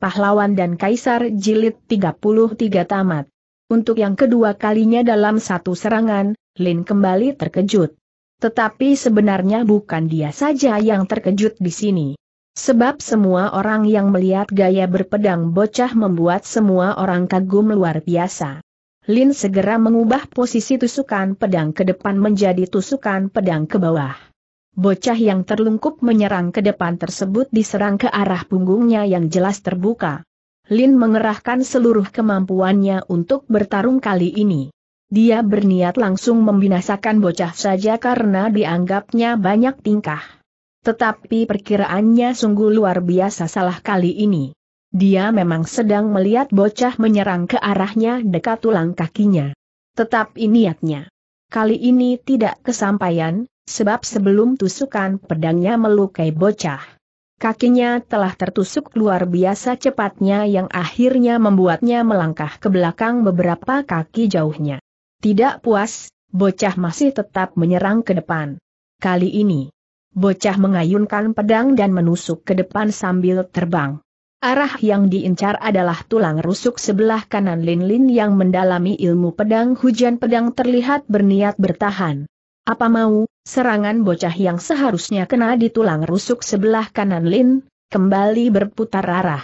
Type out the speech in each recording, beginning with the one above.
Pahlawan dan Kaisar Jilid 33 tamat. Untuk yang kedua kalinya dalam satu serangan, Lin kembali terkejut. Tetapi sebenarnya bukan dia saja yang terkejut di sini. Sebab semua orang yang melihat gaya berpedang bocah membuat semua orang kagum luar biasa. Lin segera mengubah posisi tusukan pedang ke depan menjadi tusukan pedang ke bawah. Bocah yang terlungkup menyerang ke depan tersebut diserang ke arah punggungnya yang jelas terbuka. Lin mengerahkan seluruh kemampuannya untuk bertarung kali ini. Dia berniat langsung membinasakan bocah saja karena dianggapnya banyak tingkah. Tetapi perkiraannya sungguh luar biasa salah kali ini. Dia memang sedang melihat bocah menyerang ke arahnya dekat tulang kakinya. Tetapi niatnya. Kali ini tidak kesampaian, sebab sebelum tusukan pedangnya melukai bocah. Kakinya telah tertusuk luar biasa cepatnya yang akhirnya membuatnya melangkah ke belakang beberapa kaki jauhnya. Tidak puas, bocah masih tetap menyerang ke depan. Kali ini, bocah mengayunkan pedang dan menusuk ke depan sambil terbang. Arah yang diincar adalah tulang rusuk sebelah kanan Lin Lin yang mendalami ilmu pedang hujan pedang terlihat berniat bertahan. Apa mau, serangan bocah yang seharusnya kena di tulang rusuk sebelah kanan Lin, kembali berputar arah.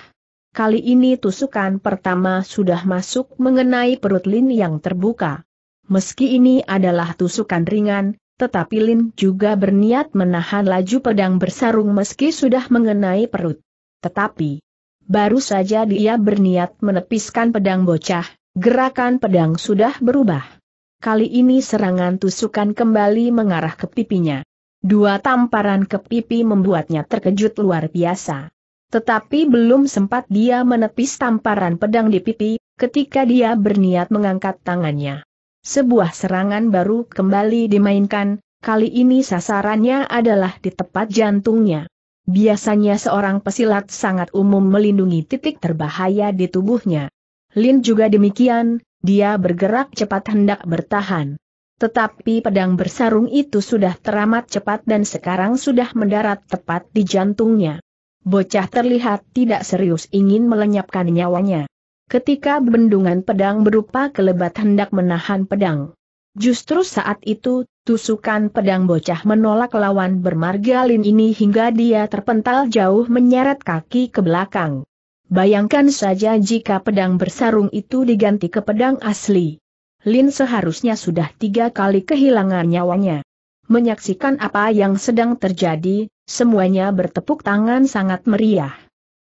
Kali ini tusukan pertama sudah masuk mengenai perut Lin yang terbuka. Meski ini adalah tusukan ringan, tetapi Lin juga berniat menahan laju pedang bersarung meski sudah mengenai perut. Tetapi, baru saja dia berniat menepiskan pedang bocah, gerakan pedang sudah berubah kali ini serangan tusukan kembali mengarah ke pipinya. Dua tamparan ke pipi membuatnya terkejut luar biasa. Tetapi belum sempat dia menepis tamparan pedang di pipi, ketika dia berniat mengangkat tangannya. Sebuah serangan baru kembali dimainkan, kali ini sasarannya adalah di tepat jantungnya. Biasanya seorang pesilat sangat umum melindungi titik terbahaya di tubuhnya. Lin juga demikian, dia bergerak cepat hendak bertahan. Tetapi pedang bersarung itu sudah teramat cepat dan sekarang sudah mendarat tepat di jantungnya. Bocah terlihat tidak serius ingin melenyapkan nyawanya. Ketika bendungan pedang berupa kelebat hendak menahan pedang. Justru saat itu, tusukan pedang bocah menolak lawan bermargalin ini hingga dia terpental jauh menyeret kaki ke belakang. Bayangkan saja jika pedang bersarung itu diganti ke pedang asli. Lin seharusnya sudah tiga kali kehilangan nyawanya. Menyaksikan apa yang sedang terjadi, semuanya bertepuk tangan sangat meriah.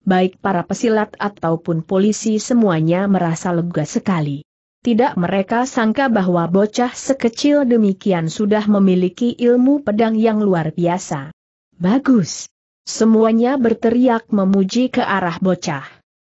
Baik para pesilat ataupun polisi semuanya merasa lega sekali. Tidak mereka sangka bahwa bocah sekecil demikian sudah memiliki ilmu pedang yang luar biasa. Bagus. Semuanya berteriak memuji ke arah bocah.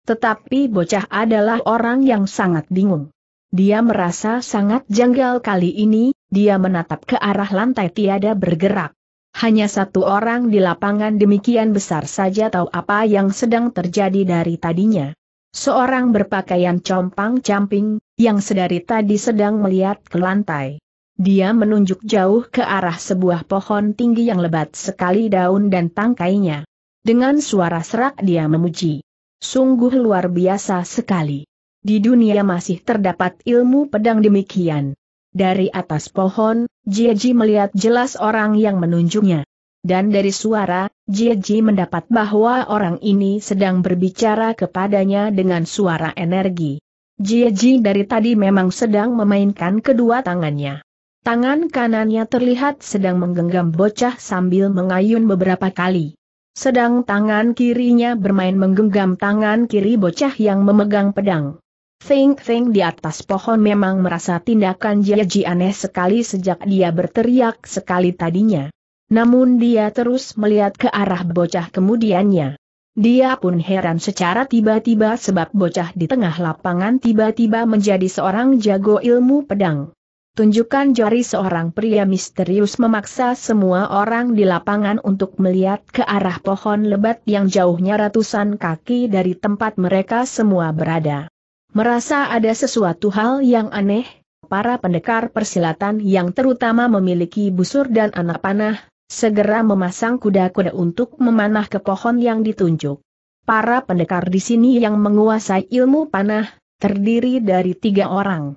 Tetapi bocah adalah orang yang sangat bingung. Dia merasa sangat janggal kali ini, dia menatap ke arah lantai tiada bergerak. Hanya satu orang di lapangan demikian besar saja tahu apa yang sedang terjadi dari tadinya. Seorang berpakaian compang-camping, yang sedari tadi sedang melihat ke lantai. Dia menunjuk jauh ke arah sebuah pohon tinggi yang lebat sekali daun dan tangkainya. Dengan suara serak dia memuji. Sungguh luar biasa sekali. Di dunia masih terdapat ilmu pedang demikian. Dari atas pohon, Jieji melihat jelas orang yang menunjuknya. Dan dari suara, Jieji mendapat bahwa orang ini sedang berbicara kepadanya dengan suara energi. Jieji dari tadi memang sedang memainkan kedua tangannya. Tangan kanannya terlihat sedang menggenggam bocah sambil mengayun beberapa kali. Sedang tangan kirinya bermain menggenggam tangan kiri bocah yang memegang pedang. Feng-feng di atas pohon memang merasa tindakan Jiaji aneh sekali sejak dia berteriak sekali tadinya. Namun dia terus melihat ke arah bocah kemudiannya. Dia pun heran secara tiba-tiba sebab bocah di tengah lapangan tiba-tiba menjadi seorang jago ilmu pedang. Tunjukkan jari seorang pria misterius memaksa semua orang di lapangan untuk melihat ke arah pohon lebat yang jauhnya ratusan kaki dari tempat mereka semua berada. Merasa ada sesuatu hal yang aneh, para pendekar persilatan yang terutama memiliki busur dan anak panah, segera memasang kuda-kuda untuk memanah ke pohon yang ditunjuk. Para pendekar di sini yang menguasai ilmu panah, terdiri dari tiga orang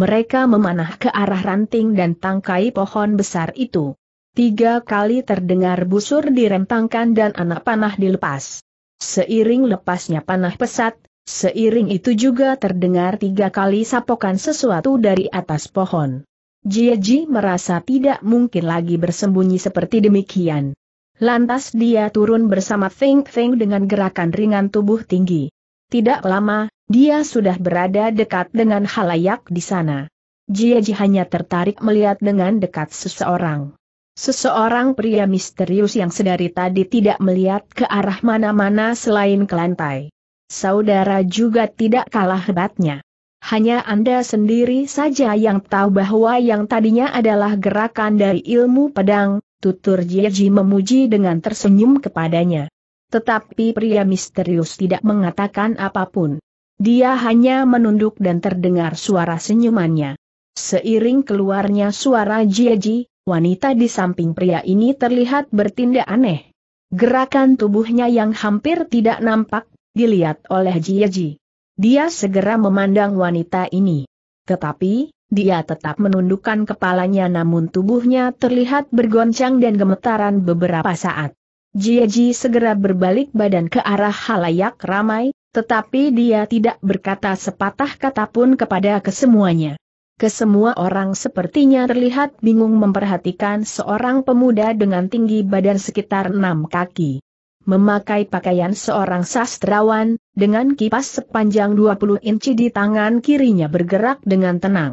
mereka memanah ke arah ranting dan tangkai pohon besar itu. Tiga kali terdengar busur direntangkan dan anak panah dilepas. Seiring lepasnya panah pesat, seiring itu juga terdengar tiga kali sapokan sesuatu dari atas pohon. Jieji merasa tidak mungkin lagi bersembunyi seperti demikian. Lantas dia turun bersama Feng Feng dengan gerakan ringan tubuh tinggi. Tidak lama, dia sudah berada dekat dengan halayak di sana. Jiaji hanya tertarik melihat dengan dekat seseorang. Seseorang pria misterius yang sedari tadi tidak melihat ke arah mana-mana selain ke lantai. Saudara juga tidak kalah hebatnya. Hanya Anda sendiri saja yang tahu bahwa yang tadinya adalah gerakan dari ilmu pedang, tutur Jiaji memuji dengan tersenyum kepadanya. Tetapi pria misterius tidak mengatakan apapun. Dia hanya menunduk dan terdengar suara senyumannya. Seiring keluarnya suara Jiaji, wanita di samping pria ini terlihat bertindak aneh. Gerakan tubuhnya yang hampir tidak nampak, dilihat oleh Jiaji. Dia segera memandang wanita ini. Tetapi, dia tetap menundukkan kepalanya namun tubuhnya terlihat bergoncang dan gemetaran beberapa saat. Ji segera berbalik badan ke arah halayak ramai, tetapi dia tidak berkata sepatah kata pun kepada kesemuanya. Kesemua orang sepertinya terlihat bingung memperhatikan seorang pemuda dengan tinggi badan sekitar enam kaki. Memakai pakaian seorang sastrawan, dengan kipas sepanjang 20 inci di tangan kirinya bergerak dengan tenang.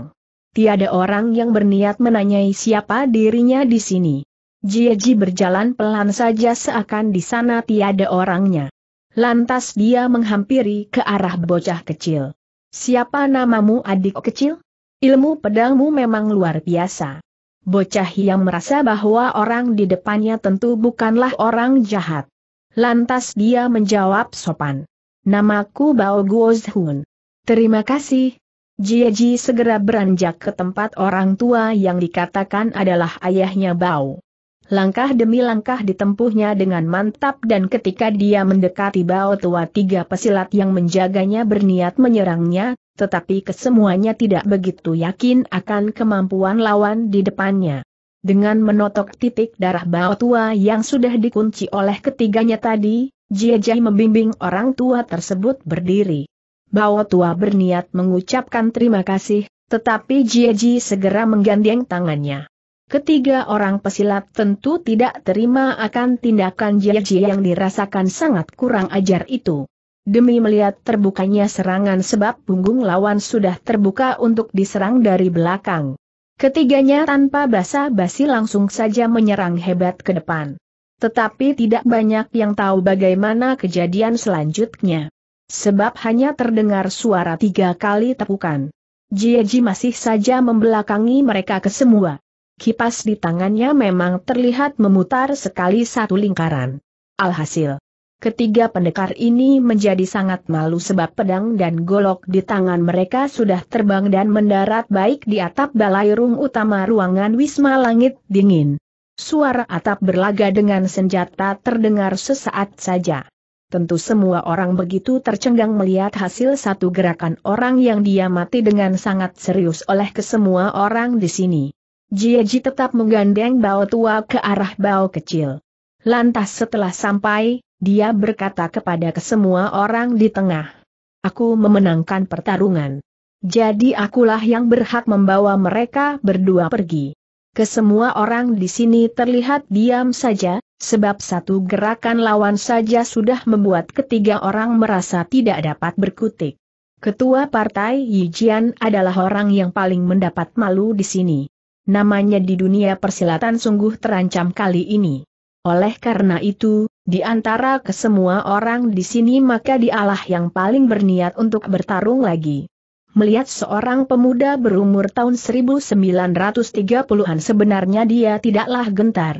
Tiada orang yang berniat menanyai siapa dirinya di sini. Jieji berjalan pelan saja seakan di sana tiada orangnya. Lantas dia menghampiri ke arah bocah kecil. Siapa namamu adik kecil? Ilmu pedangmu memang luar biasa. Bocah yang merasa bahwa orang di depannya tentu bukanlah orang jahat. Lantas dia menjawab sopan. Namaku Bao Guozhun. Terima kasih. Jieji segera beranjak ke tempat orang tua yang dikatakan adalah ayahnya Bao. Langkah demi langkah ditempuhnya dengan mantap dan ketika dia mendekati bau tua tiga pesilat yang menjaganya berniat menyerangnya, tetapi kesemuanya tidak begitu yakin akan kemampuan lawan di depannya. Dengan menotok titik darah bau tua yang sudah dikunci oleh ketiganya tadi, Jiajai membimbing orang tua tersebut berdiri. Bau tua berniat mengucapkan terima kasih, tetapi Jiaji segera menggandeng tangannya. Ketiga orang pesilat tentu tidak terima akan tindakan Jia yang dirasakan sangat kurang ajar itu. Demi melihat terbukanya serangan sebab punggung lawan sudah terbuka untuk diserang dari belakang. Ketiganya tanpa basa-basi langsung saja menyerang hebat ke depan. Tetapi tidak banyak yang tahu bagaimana kejadian selanjutnya. Sebab hanya terdengar suara tiga kali tepukan. Jiaji masih saja membelakangi mereka kesemua. Kipas di tangannya memang terlihat memutar sekali satu lingkaran. Alhasil, ketiga pendekar ini menjadi sangat malu sebab pedang dan golok di tangan mereka sudah terbang dan mendarat baik di atap balai rung utama ruangan Wisma Langit Dingin. Suara atap berlaga dengan senjata terdengar sesaat saja. Tentu semua orang begitu tercengang melihat hasil satu gerakan orang yang diamati dengan sangat serius oleh kesemua orang di sini. Jieji tetap menggandeng bau tua ke arah bau kecil. Lantas setelah sampai, dia berkata kepada kesemua orang di tengah. Aku memenangkan pertarungan. Jadi akulah yang berhak membawa mereka berdua pergi. Kesemua orang di sini terlihat diam saja, sebab satu gerakan lawan saja sudah membuat ketiga orang merasa tidak dapat berkutik. Ketua Partai Yijian adalah orang yang paling mendapat malu di sini namanya di dunia persilatan sungguh terancam kali ini. Oleh karena itu, di antara kesemua orang di sini maka dialah yang paling berniat untuk bertarung lagi. Melihat seorang pemuda berumur tahun 1930-an sebenarnya dia tidaklah gentar.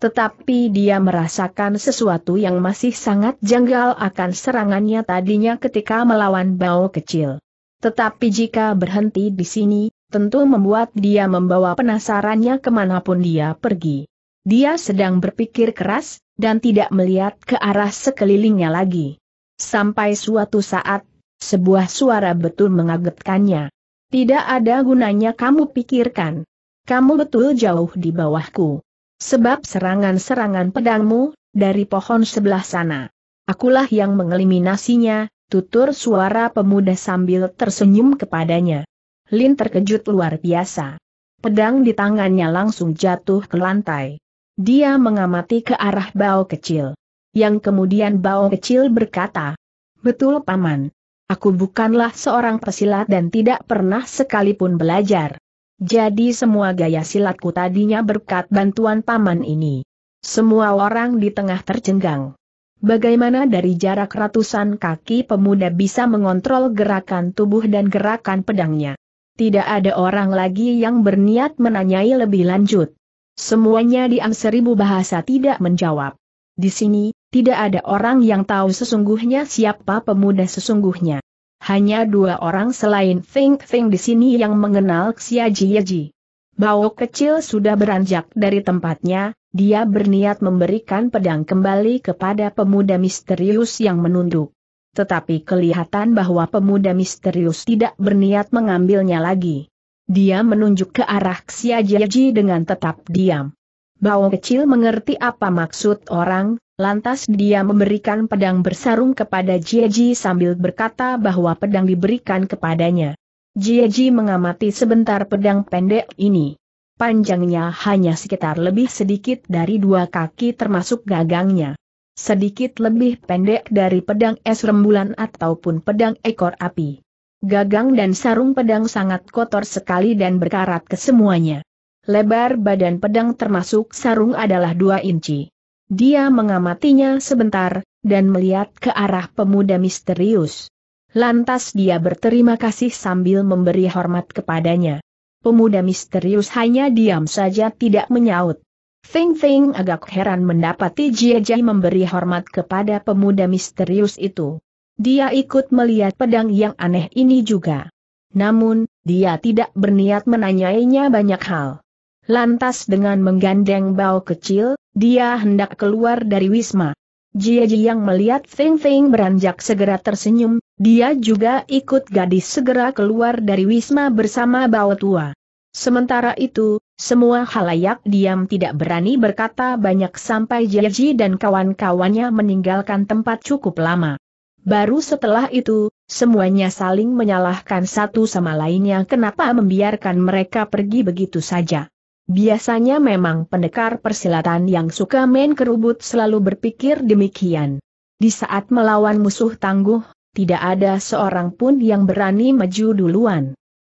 Tetapi dia merasakan sesuatu yang masih sangat janggal akan serangannya tadinya ketika melawan bau kecil. Tetapi jika berhenti di sini, tentu membuat dia membawa penasarannya kemanapun dia pergi. Dia sedang berpikir keras, dan tidak melihat ke arah sekelilingnya lagi. Sampai suatu saat, sebuah suara betul mengagetkannya. Tidak ada gunanya kamu pikirkan. Kamu betul jauh di bawahku. Sebab serangan-serangan pedangmu, dari pohon sebelah sana. Akulah yang mengeliminasinya, tutur suara pemuda sambil tersenyum kepadanya. Lin terkejut luar biasa. Pedang di tangannya langsung jatuh ke lantai. Dia mengamati ke arah bau kecil. Yang kemudian bau kecil berkata, Betul paman. Aku bukanlah seorang pesilat dan tidak pernah sekalipun belajar. Jadi semua gaya silatku tadinya berkat bantuan paman ini. Semua orang di tengah tercenggang. Bagaimana dari jarak ratusan kaki pemuda bisa mengontrol gerakan tubuh dan gerakan pedangnya? tidak ada orang lagi yang berniat menanyai lebih lanjut. Semuanya diam seribu bahasa tidak menjawab. Di sini, tidak ada orang yang tahu sesungguhnya siapa pemuda sesungguhnya. Hanya dua orang selain Feng Feng di sini yang mengenal Xia Jieji. Bao kecil sudah beranjak dari tempatnya, dia berniat memberikan pedang kembali kepada pemuda misterius yang menunduk tetapi kelihatan bahwa pemuda misterius tidak berniat mengambilnya lagi. Dia menunjuk ke arah Xia Jiaji dengan tetap diam. Bao kecil mengerti apa maksud orang, lantas dia memberikan pedang bersarung kepada Jiaji sambil berkata bahwa pedang diberikan kepadanya. Jiaji mengamati sebentar pedang pendek ini. Panjangnya hanya sekitar lebih sedikit dari dua kaki termasuk gagangnya sedikit lebih pendek dari pedang es rembulan ataupun pedang ekor api. Gagang dan sarung pedang sangat kotor sekali dan berkarat ke semuanya. Lebar badan pedang termasuk sarung adalah dua inci. Dia mengamatinya sebentar, dan melihat ke arah pemuda misterius. Lantas dia berterima kasih sambil memberi hormat kepadanya. Pemuda misterius hanya diam saja tidak menyaut. Feng Feng agak heran mendapati Jie Jai memberi hormat kepada pemuda misterius itu. Dia ikut melihat pedang yang aneh ini juga. Namun, dia tidak berniat menanyainya banyak hal. Lantas dengan menggandeng bau kecil, dia hendak keluar dari Wisma. Jie Ji yang melihat Feng Feng beranjak segera tersenyum, dia juga ikut gadis segera keluar dari Wisma bersama bau tua. Sementara itu, semua halayak diam tidak berani berkata banyak sampai Jeji dan kawan-kawannya meninggalkan tempat cukup lama. Baru setelah itu, semuanya saling menyalahkan satu sama lainnya kenapa membiarkan mereka pergi begitu saja. Biasanya memang pendekar persilatan yang suka main kerubut selalu berpikir demikian. Di saat melawan musuh tangguh, tidak ada seorang pun yang berani maju duluan.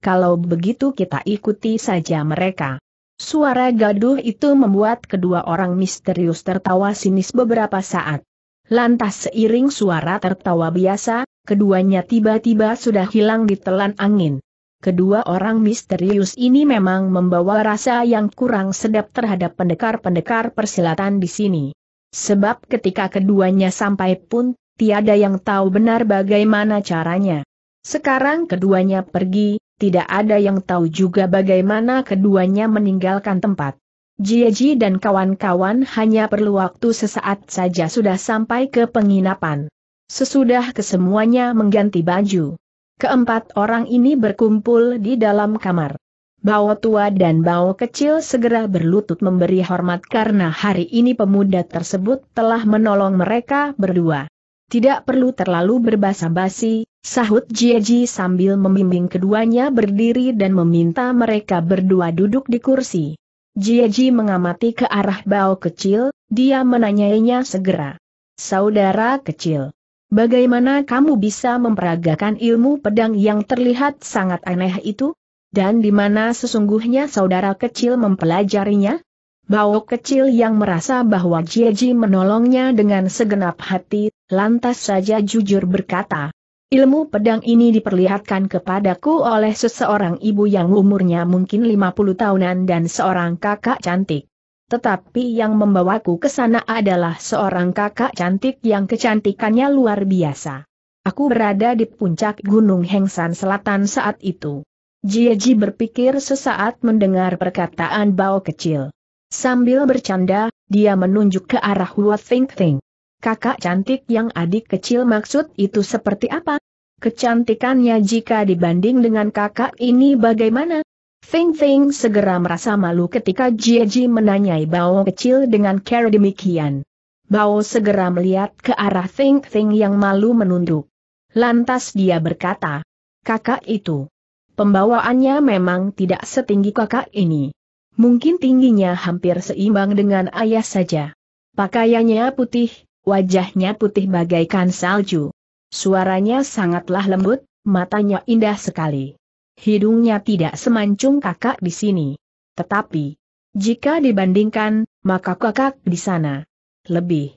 Kalau begitu kita ikuti saja mereka. Suara gaduh itu membuat kedua orang misterius tertawa sinis beberapa saat. Lantas seiring suara tertawa biasa, keduanya tiba-tiba sudah hilang ditelan angin. Kedua orang misterius ini memang membawa rasa yang kurang sedap terhadap pendekar-pendekar persilatan di sini. Sebab ketika keduanya sampai pun, tiada yang tahu benar bagaimana caranya. Sekarang keduanya pergi, tidak ada yang tahu juga bagaimana keduanya meninggalkan tempat. Jieji dan kawan-kawan hanya perlu waktu sesaat saja sudah sampai ke penginapan. Sesudah kesemuanya mengganti baju. Keempat orang ini berkumpul di dalam kamar. Bawa tua dan bawa kecil segera berlutut memberi hormat karena hari ini pemuda tersebut telah menolong mereka berdua. Tidak perlu terlalu berbasa-basi, sahut Jieji sambil membimbing keduanya berdiri dan meminta mereka berdua duduk di kursi. Jieji mengamati ke arah Bao kecil, dia menanyainya segera. Saudara kecil, bagaimana kamu bisa memperagakan ilmu pedang yang terlihat sangat aneh itu? Dan di mana sesungguhnya saudara kecil mempelajarinya? Bao kecil yang merasa bahwa Jieji menolongnya dengan segenap hati, lantas saja jujur berkata, Ilmu pedang ini diperlihatkan kepadaku oleh seseorang ibu yang umurnya mungkin 50 tahunan dan seorang kakak cantik. Tetapi yang membawaku ke sana adalah seorang kakak cantik yang kecantikannya luar biasa. Aku berada di puncak Gunung Hengsan Selatan saat itu. Jieji berpikir sesaat mendengar perkataan Bao kecil. Sambil bercanda, dia menunjuk ke arah Hua Think Think kakak cantik yang adik kecil maksud itu seperti apa? Kecantikannya jika dibanding dengan kakak ini bagaimana? Feng Feng segera merasa malu ketika Jie Ji menanyai Bao kecil dengan cara demikian. Bao segera melihat ke arah Feng Feng yang malu menunduk. Lantas dia berkata, kakak itu. Pembawaannya memang tidak setinggi kakak ini. Mungkin tingginya hampir seimbang dengan ayah saja. Pakaiannya putih, Wajahnya putih bagaikan salju. Suaranya sangatlah lembut, matanya indah sekali. Hidungnya tidak semancung kakak di sini. Tetapi, jika dibandingkan, maka kakak di sana. Lebih.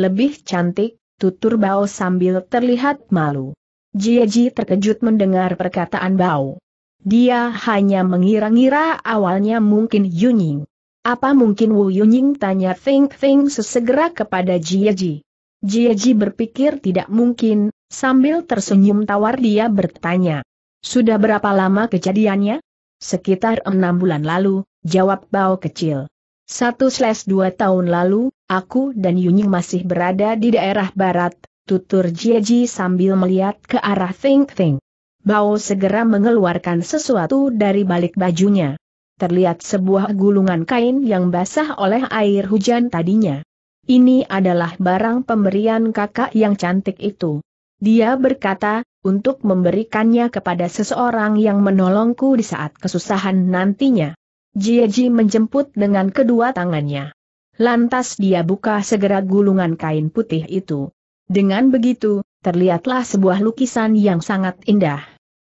Lebih cantik, tutur Bao sambil terlihat malu. Jieji terkejut mendengar perkataan Bao. Dia hanya mengira-ngira awalnya mungkin Yunying apa mungkin Wu Yunying tanya Feng Feng sesegera kepada Jie Ji. Jie Ji berpikir tidak mungkin, sambil tersenyum tawar dia bertanya. Sudah berapa lama kejadiannya? Sekitar enam bulan lalu, jawab Bao kecil. Satu slash dua tahun lalu, aku dan Yunying masih berada di daerah barat, tutur Jie Ji sambil melihat ke arah Feng Feng. Bao segera mengeluarkan sesuatu dari balik bajunya terlihat sebuah gulungan kain yang basah oleh air hujan tadinya. Ini adalah barang pemberian kakak yang cantik itu. Dia berkata, untuk memberikannya kepada seseorang yang menolongku di saat kesusahan nantinya. Jieji menjemput dengan kedua tangannya. Lantas dia buka segera gulungan kain putih itu. Dengan begitu, terlihatlah sebuah lukisan yang sangat indah.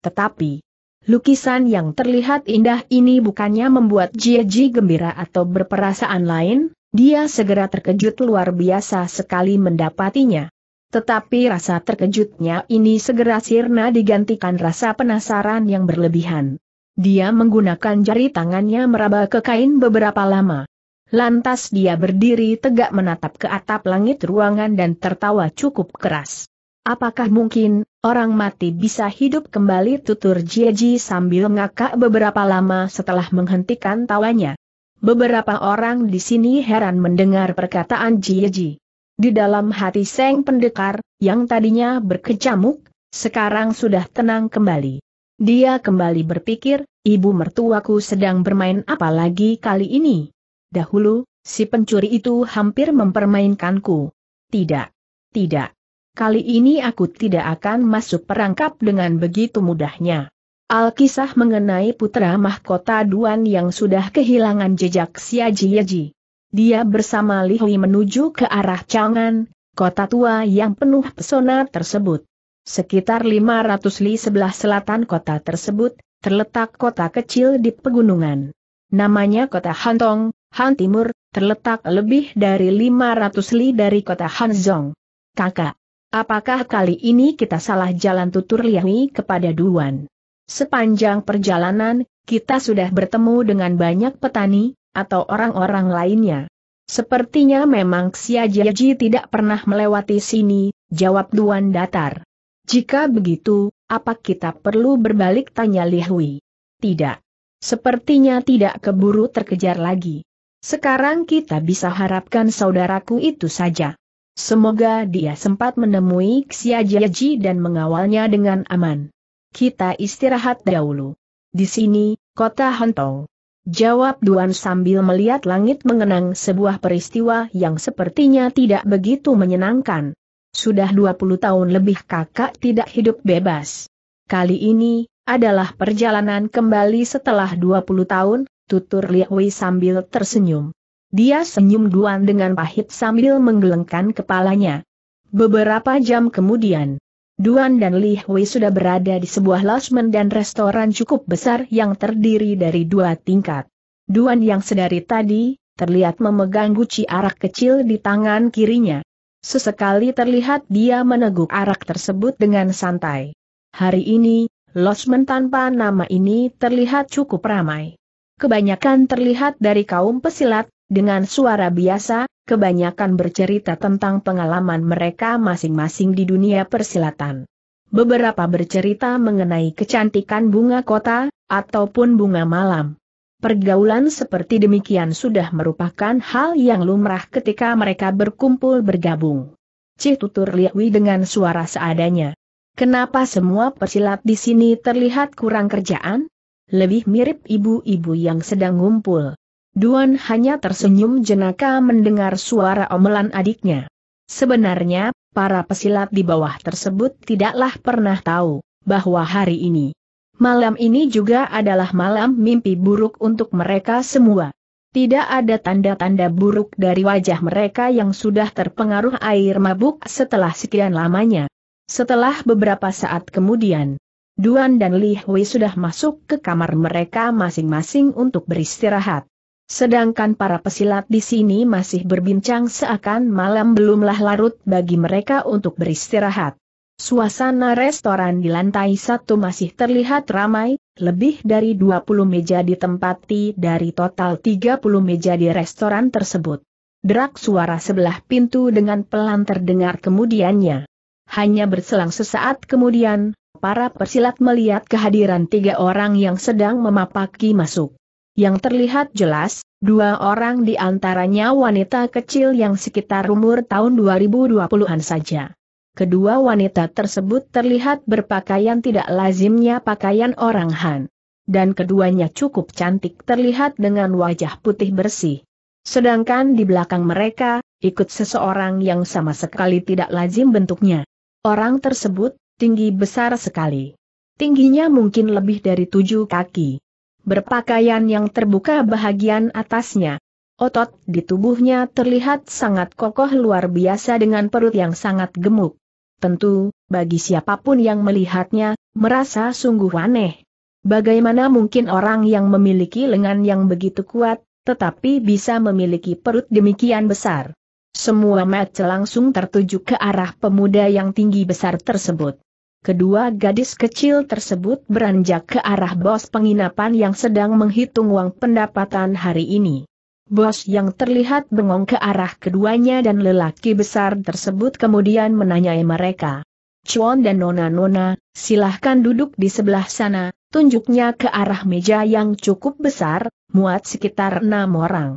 Tetapi, Lukisan yang terlihat indah ini bukannya membuat Jieji gembira atau berperasaan lain, dia segera terkejut luar biasa sekali mendapatinya. Tetapi rasa terkejutnya ini segera sirna digantikan rasa penasaran yang berlebihan. Dia menggunakan jari tangannya meraba ke kain beberapa lama. Lantas dia berdiri tegak menatap ke atap langit ruangan dan tertawa cukup keras. Apakah mungkin, Orang mati bisa hidup kembali tutur Jieji sambil ngakak beberapa lama setelah menghentikan tawanya. Beberapa orang di sini heran mendengar perkataan Jieji. Di dalam hati Seng Pendekar, yang tadinya berkecamuk, sekarang sudah tenang kembali. Dia kembali berpikir, ibu mertuaku sedang bermain apa lagi kali ini? Dahulu, si pencuri itu hampir mempermainkanku. Tidak. Tidak kali ini aku tidak akan masuk perangkap dengan begitu mudahnya. Alkisah mengenai putra mahkota Duan yang sudah kehilangan jejak Siaji Yeji. Dia bersama Li Hui menuju ke arah Changan, kota tua yang penuh pesona tersebut. Sekitar 500 li sebelah selatan kota tersebut, terletak kota kecil di pegunungan. Namanya kota Hantong, Han Timur, terletak lebih dari 500 li dari kota Hanzong. Kakak, Apakah kali ini kita salah jalan tutur Liawi kepada Duan? Sepanjang perjalanan, kita sudah bertemu dengan banyak petani, atau orang-orang lainnya. Sepertinya memang Xia Jiaji tidak pernah melewati sini, jawab Duan Datar. Jika begitu, apa kita perlu berbalik tanya Hui? Tidak. Sepertinya tidak keburu terkejar lagi. Sekarang kita bisa harapkan saudaraku itu saja. Semoga dia sempat menemui Xia Jiaji dan mengawalnya dengan aman. Kita istirahat dahulu. Di sini, kota Hontou. Jawab Duan sambil melihat langit mengenang sebuah peristiwa yang sepertinya tidak begitu menyenangkan. Sudah 20 tahun lebih kakak tidak hidup bebas. Kali ini, adalah perjalanan kembali setelah 20 tahun, tutur Li Hui sambil tersenyum. Dia senyum duan dengan pahit sambil menggelengkan kepalanya. Beberapa jam kemudian, Duan dan Li Hui sudah berada di sebuah losmen dan restoran cukup besar yang terdiri dari dua tingkat. Duan yang sedari tadi, terlihat memegang guci arak kecil di tangan kirinya. Sesekali terlihat dia meneguk arak tersebut dengan santai. Hari ini, losmen tanpa nama ini terlihat cukup ramai. Kebanyakan terlihat dari kaum pesilat, dengan suara biasa, kebanyakan bercerita tentang pengalaman mereka masing-masing di dunia persilatan. Beberapa bercerita mengenai kecantikan bunga kota, ataupun bunga malam. Pergaulan seperti demikian sudah merupakan hal yang lumrah ketika mereka berkumpul bergabung. Cih tutur liwi dengan suara seadanya. Kenapa semua persilat di sini terlihat kurang kerjaan? Lebih mirip ibu-ibu yang sedang ngumpul. Duan hanya tersenyum jenaka mendengar suara omelan adiknya. Sebenarnya, para pesilat di bawah tersebut tidaklah pernah tahu bahwa hari ini, malam ini juga adalah malam mimpi buruk untuk mereka semua. Tidak ada tanda-tanda buruk dari wajah mereka yang sudah terpengaruh air mabuk setelah sekian lamanya. Setelah beberapa saat kemudian, Duan dan Li Hui sudah masuk ke kamar mereka masing-masing untuk beristirahat. Sedangkan para pesilat di sini masih berbincang seakan malam belumlah larut bagi mereka untuk beristirahat. Suasana restoran di lantai satu masih terlihat ramai, lebih dari 20 meja ditempati dari total 30 meja di restoran tersebut. Derak suara sebelah pintu dengan pelan terdengar kemudiannya. Hanya berselang sesaat kemudian, para pesilat melihat kehadiran tiga orang yang sedang memapaki masuk yang terlihat jelas, dua orang di antaranya wanita kecil yang sekitar umur tahun 2020-an saja. Kedua wanita tersebut terlihat berpakaian tidak lazimnya pakaian orang Han. Dan keduanya cukup cantik terlihat dengan wajah putih bersih. Sedangkan di belakang mereka, ikut seseorang yang sama sekali tidak lazim bentuknya. Orang tersebut, tinggi besar sekali. Tingginya mungkin lebih dari tujuh kaki berpakaian yang terbuka bahagian atasnya. Otot di tubuhnya terlihat sangat kokoh luar biasa dengan perut yang sangat gemuk. Tentu, bagi siapapun yang melihatnya, merasa sungguh aneh. Bagaimana mungkin orang yang memiliki lengan yang begitu kuat, tetapi bisa memiliki perut demikian besar? Semua mata langsung tertuju ke arah pemuda yang tinggi besar tersebut kedua gadis kecil tersebut beranjak ke arah bos penginapan yang sedang menghitung uang pendapatan hari ini. Bos yang terlihat bengong ke arah keduanya dan lelaki besar tersebut kemudian menanyai mereka. Chuan dan Nona-Nona, silahkan duduk di sebelah sana, tunjuknya ke arah meja yang cukup besar, muat sekitar enam orang.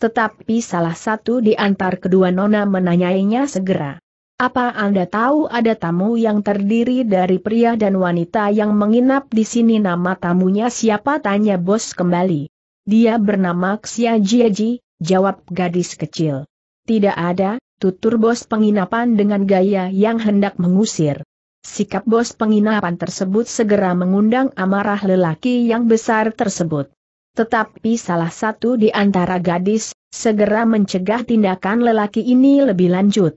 Tetapi salah satu di antar kedua Nona menanyainya segera. Apa Anda tahu ada tamu yang terdiri dari pria dan wanita yang menginap di sini nama tamunya siapa tanya bos kembali. Dia bernama Xia Jieji, jawab gadis kecil. Tidak ada, tutur bos penginapan dengan gaya yang hendak mengusir. Sikap bos penginapan tersebut segera mengundang amarah lelaki yang besar tersebut. Tetapi salah satu di antara gadis, segera mencegah tindakan lelaki ini lebih lanjut.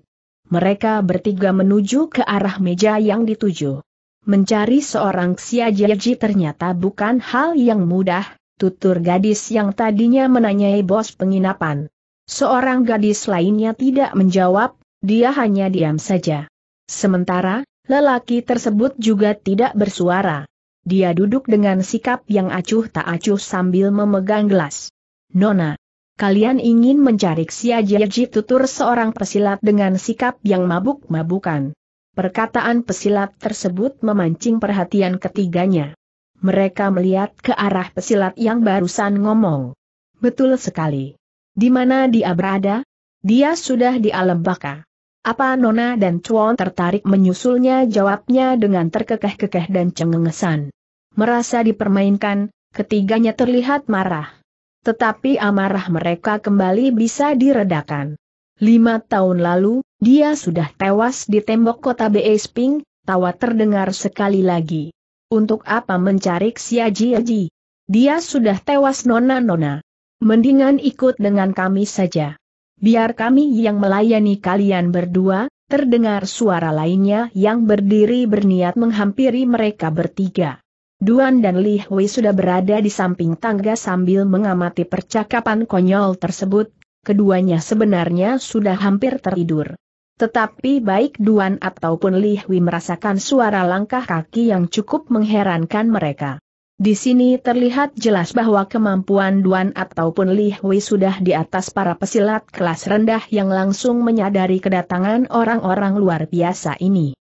Mereka bertiga menuju ke arah meja yang dituju. Mencari seorang Xiajiaji ternyata bukan hal yang mudah, tutur gadis yang tadinya menanyai bos penginapan. Seorang gadis lainnya tidak menjawab, dia hanya diam saja. Sementara, lelaki tersebut juga tidak bersuara. Dia duduk dengan sikap yang acuh tak acuh sambil memegang gelas. Nona, kalian ingin mencari Xiajiaji tutur seorang pesilat dengan sikap yang mabuk-mabukan. Perkataan pesilat tersebut memancing perhatian ketiganya. Mereka melihat ke arah pesilat yang barusan ngomong. Betul sekali. Di mana dia berada? Dia sudah di alam baka. Apa Nona dan Chuan tertarik menyusulnya jawabnya dengan terkekeh-kekeh dan cengengesan. Merasa dipermainkan, ketiganya terlihat marah. Tetapi amarah mereka kembali bisa diredakan. Lima tahun lalu, dia sudah tewas di tembok kota Beesping, tawa terdengar sekali lagi. Untuk apa mencari Xia Jieji? Dia sudah tewas nona-nona. Mendingan ikut dengan kami saja. Biar kami yang melayani kalian berdua, terdengar suara lainnya yang berdiri berniat menghampiri mereka bertiga. Duan dan Li Hui sudah berada di samping tangga sambil mengamati percakapan konyol tersebut, keduanya sebenarnya sudah hampir tertidur. Tetapi baik Duan ataupun Li Hui merasakan suara langkah kaki yang cukup mengherankan mereka. Di sini terlihat jelas bahwa kemampuan Duan ataupun Li Hui sudah di atas para pesilat kelas rendah yang langsung menyadari kedatangan orang-orang luar biasa ini.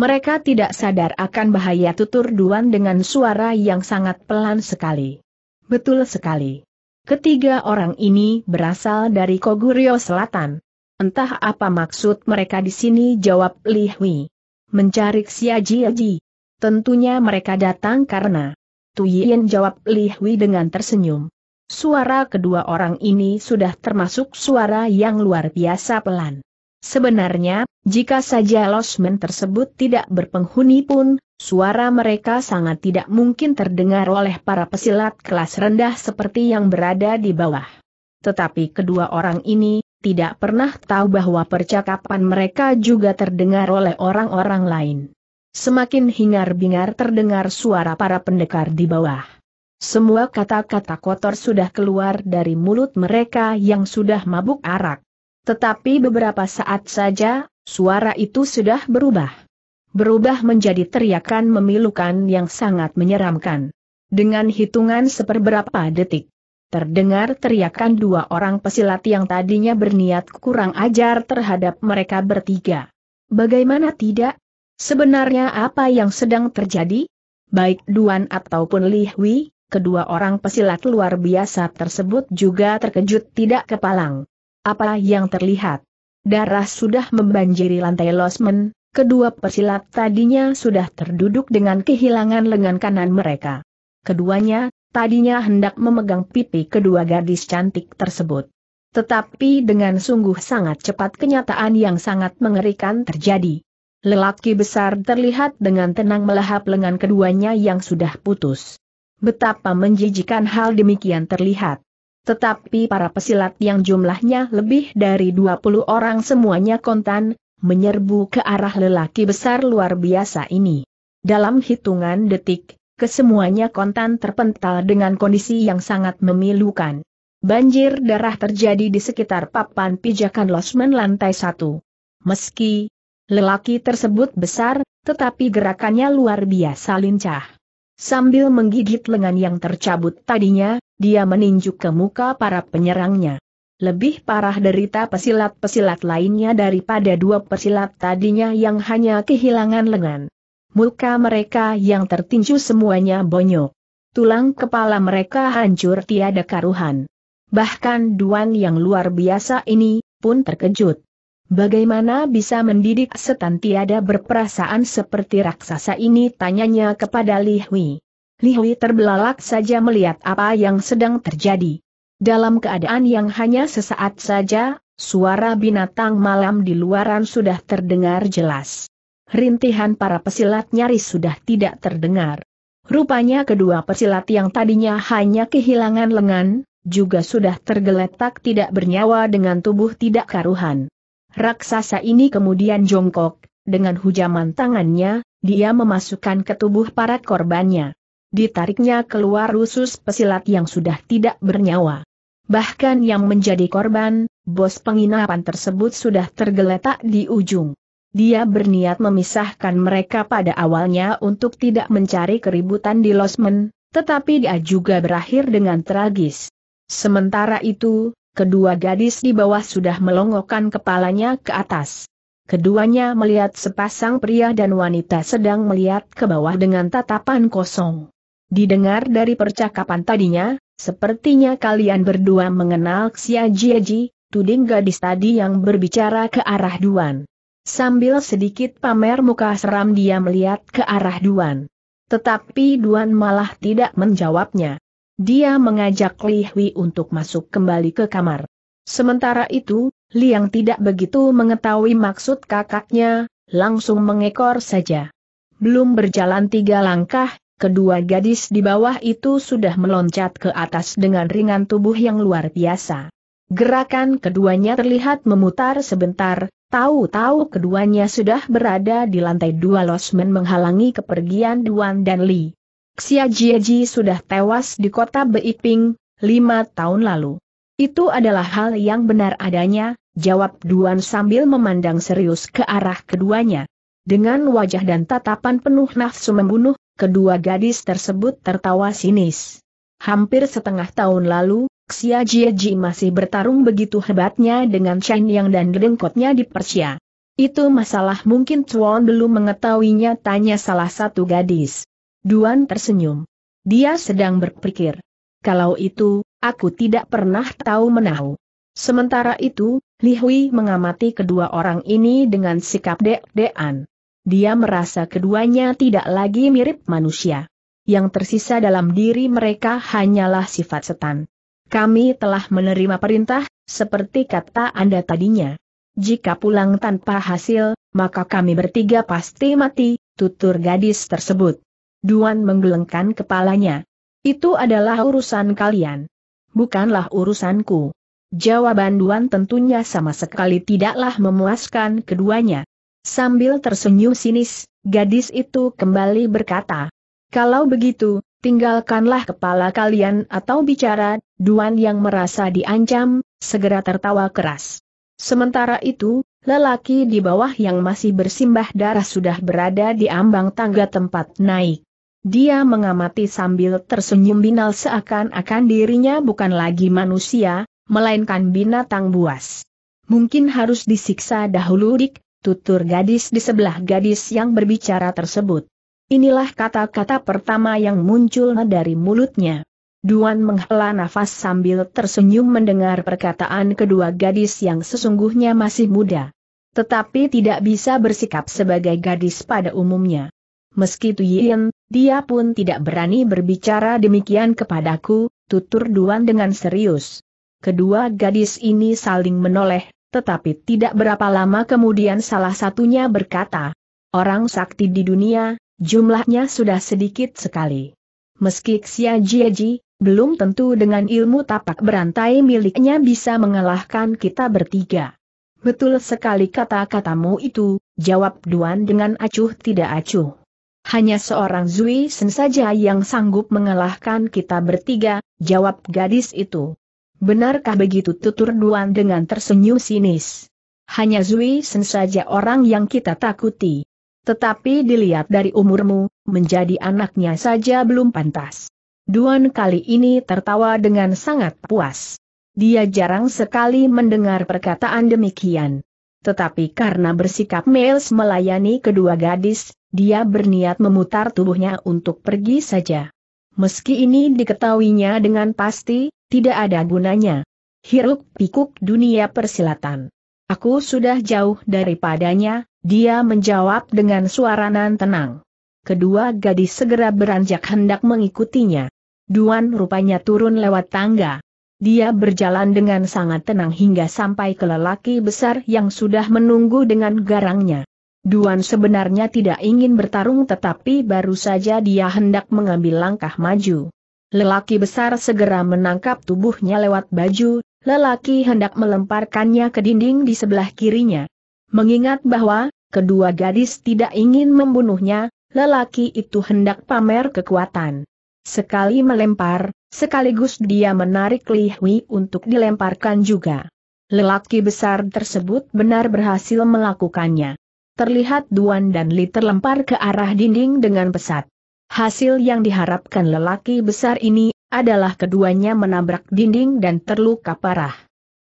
Mereka tidak sadar akan bahaya tutur Duan dengan suara yang sangat pelan sekali. Betul sekali. Ketiga orang ini berasal dari Koguryo Selatan. Entah apa maksud mereka di sini jawab Li Hui. Mencari Xiaji Ji. Tentunya mereka datang karena. Tu Yin jawab Li Hui dengan tersenyum. Suara kedua orang ini sudah termasuk suara yang luar biasa pelan. Sebenarnya, jika saja losmen tersebut tidak berpenghuni pun, suara mereka sangat tidak mungkin terdengar oleh para pesilat kelas rendah seperti yang berada di bawah. Tetapi kedua orang ini, tidak pernah tahu bahwa percakapan mereka juga terdengar oleh orang-orang lain. Semakin hingar-bingar terdengar suara para pendekar di bawah. Semua kata-kata kotor sudah keluar dari mulut mereka yang sudah mabuk arak. Tetapi beberapa saat saja, suara itu sudah berubah. Berubah menjadi teriakan memilukan yang sangat menyeramkan. Dengan hitungan seperberapa detik, terdengar teriakan dua orang pesilat yang tadinya berniat kurang ajar terhadap mereka bertiga. Bagaimana tidak? Sebenarnya apa yang sedang terjadi? Baik Duan ataupun Li Hui, kedua orang pesilat luar biasa tersebut juga terkejut tidak kepalang. Apa yang terlihat? Darah sudah membanjiri lantai losmen, kedua persilat tadinya sudah terduduk dengan kehilangan lengan kanan mereka. Keduanya, tadinya hendak memegang pipi kedua gadis cantik tersebut. Tetapi dengan sungguh sangat cepat kenyataan yang sangat mengerikan terjadi. Lelaki besar terlihat dengan tenang melahap lengan keduanya yang sudah putus. Betapa menjijikan hal demikian terlihat. Tetapi para pesilat yang jumlahnya lebih dari 20 orang semuanya kontan, menyerbu ke arah lelaki besar luar biasa ini. Dalam hitungan detik, kesemuanya kontan terpental dengan kondisi yang sangat memilukan. Banjir darah terjadi di sekitar papan pijakan losmen lantai satu. Meski lelaki tersebut besar, tetapi gerakannya luar biasa lincah. Sambil menggigit lengan yang tercabut tadinya, dia meninjuk ke muka para penyerangnya. Lebih parah derita pesilat-pesilat lainnya daripada dua pesilat tadinya yang hanya kehilangan lengan. Muka mereka yang tertinju semuanya bonyok. Tulang kepala mereka hancur tiada karuhan. Bahkan Duan yang luar biasa ini, pun terkejut. Bagaimana bisa mendidik setan tiada berperasaan seperti raksasa ini tanyanya kepada Li Hui. Li Hui terbelalak saja melihat apa yang sedang terjadi. Dalam keadaan yang hanya sesaat saja, suara binatang malam di luaran sudah terdengar jelas. Rintihan para pesilat nyaris sudah tidak terdengar. Rupanya kedua pesilat yang tadinya hanya kehilangan lengan, juga sudah tergeletak tidak bernyawa dengan tubuh tidak karuhan. Raksasa ini kemudian jongkok, dengan hujaman tangannya, dia memasukkan ke tubuh para korbannya. Ditariknya keluar usus pesilat yang sudah tidak bernyawa. Bahkan yang menjadi korban, bos penginapan tersebut sudah tergeletak di ujung. Dia berniat memisahkan mereka pada awalnya untuk tidak mencari keributan di losmen, tetapi dia juga berakhir dengan tragis. Sementara itu, kedua gadis di bawah sudah melongokkan kepalanya ke atas. Keduanya melihat sepasang pria dan wanita sedang melihat ke bawah dengan tatapan kosong. Didengar dari percakapan tadinya, sepertinya kalian berdua mengenal Xia Jieji, tuding gadis tadi yang berbicara ke arah Duan. Sambil sedikit pamer muka seram dia melihat ke arah Duan. Tetapi Duan malah tidak menjawabnya. Dia mengajak Li Hui untuk masuk kembali ke kamar. Sementara itu, Liang tidak begitu mengetahui maksud kakaknya, langsung mengekor saja. Belum berjalan tiga langkah, kedua gadis di bawah itu sudah meloncat ke atas dengan ringan tubuh yang luar biasa. Gerakan keduanya terlihat memutar sebentar, tahu-tahu keduanya sudah berada di lantai dua losmen menghalangi kepergian Duan dan Li. Xia Jieji sudah tewas di kota Beiping, lima tahun lalu. Itu adalah hal yang benar adanya, jawab Duan sambil memandang serius ke arah keduanya. Dengan wajah dan tatapan penuh nafsu membunuh, kedua gadis tersebut tertawa sinis. Hampir setengah tahun lalu, Xia Jieji masih bertarung begitu hebatnya dengan Chen Yang dan dengkotnya di Persia. Itu masalah mungkin Chuan belum mengetahuinya tanya salah satu gadis. Duan tersenyum. Dia sedang berpikir. Kalau itu, aku tidak pernah tahu menahu. Sementara itu, Li Hui mengamati kedua orang ini dengan sikap dek dekan Dia merasa keduanya tidak lagi mirip manusia. Yang tersisa dalam diri mereka hanyalah sifat setan. Kami telah menerima perintah, seperti kata Anda tadinya. Jika pulang tanpa hasil, maka kami bertiga pasti mati, tutur gadis tersebut. Duan menggelengkan kepalanya. Itu adalah urusan kalian. Bukanlah urusanku. Jawaban Duan tentunya sama sekali tidaklah memuaskan keduanya. Sambil tersenyum sinis, gadis itu kembali berkata, Kalau begitu, tinggalkanlah kepala kalian atau bicara, Duan yang merasa diancam, segera tertawa keras. Sementara itu, lelaki di bawah yang masih bersimbah darah sudah berada di ambang tangga tempat naik. Dia mengamati sambil tersenyum binal seakan-akan dirinya bukan lagi manusia, melainkan binatang buas. Mungkin harus disiksa dahulu dik, tutur gadis di sebelah gadis yang berbicara tersebut. Inilah kata-kata pertama yang muncul dari mulutnya. Duan menghela nafas sambil tersenyum mendengar perkataan kedua gadis yang sesungguhnya masih muda. Tetapi tidak bisa bersikap sebagai gadis pada umumnya. Meski Tuyin, dia pun tidak berani berbicara demikian kepadaku, tutur Duan dengan serius. Kedua gadis ini saling menoleh, tetapi tidak berapa lama kemudian salah satunya berkata, Orang sakti di dunia, jumlahnya sudah sedikit sekali. Meski Xia Jieji, belum tentu dengan ilmu tapak berantai miliknya bisa mengalahkan kita bertiga. Betul sekali kata-katamu itu, jawab Duan dengan acuh tidak acuh. Hanya seorang Zui Sen saja yang sanggup mengalahkan kita bertiga, jawab gadis itu. Benarkah begitu tutur Duan dengan tersenyum sinis? Hanya Zui Sen saja orang yang kita takuti. Tetapi dilihat dari umurmu, menjadi anaknya saja belum pantas. Duan kali ini tertawa dengan sangat puas. Dia jarang sekali mendengar perkataan demikian. Tetapi karena bersikap males melayani kedua gadis, dia berniat memutar tubuhnya untuk pergi saja. Meski ini diketahuinya dengan pasti, tidak ada gunanya. Hiruk pikuk dunia persilatan. Aku sudah jauh daripadanya, dia menjawab dengan suara tenang. Kedua gadis segera beranjak hendak mengikutinya. Duan rupanya turun lewat tangga. Dia berjalan dengan sangat tenang hingga sampai ke lelaki besar yang sudah menunggu dengan garangnya. Duan sebenarnya tidak ingin bertarung tetapi baru saja dia hendak mengambil langkah maju. Lelaki besar segera menangkap tubuhnya lewat baju, lelaki hendak melemparkannya ke dinding di sebelah kirinya. Mengingat bahwa, kedua gadis tidak ingin membunuhnya, lelaki itu hendak pamer kekuatan. Sekali melempar, sekaligus dia menarik Li untuk dilemparkan juga. Lelaki besar tersebut benar berhasil melakukannya terlihat Duan dan Li terlempar ke arah dinding dengan pesat. Hasil yang diharapkan lelaki besar ini adalah keduanya menabrak dinding dan terluka parah.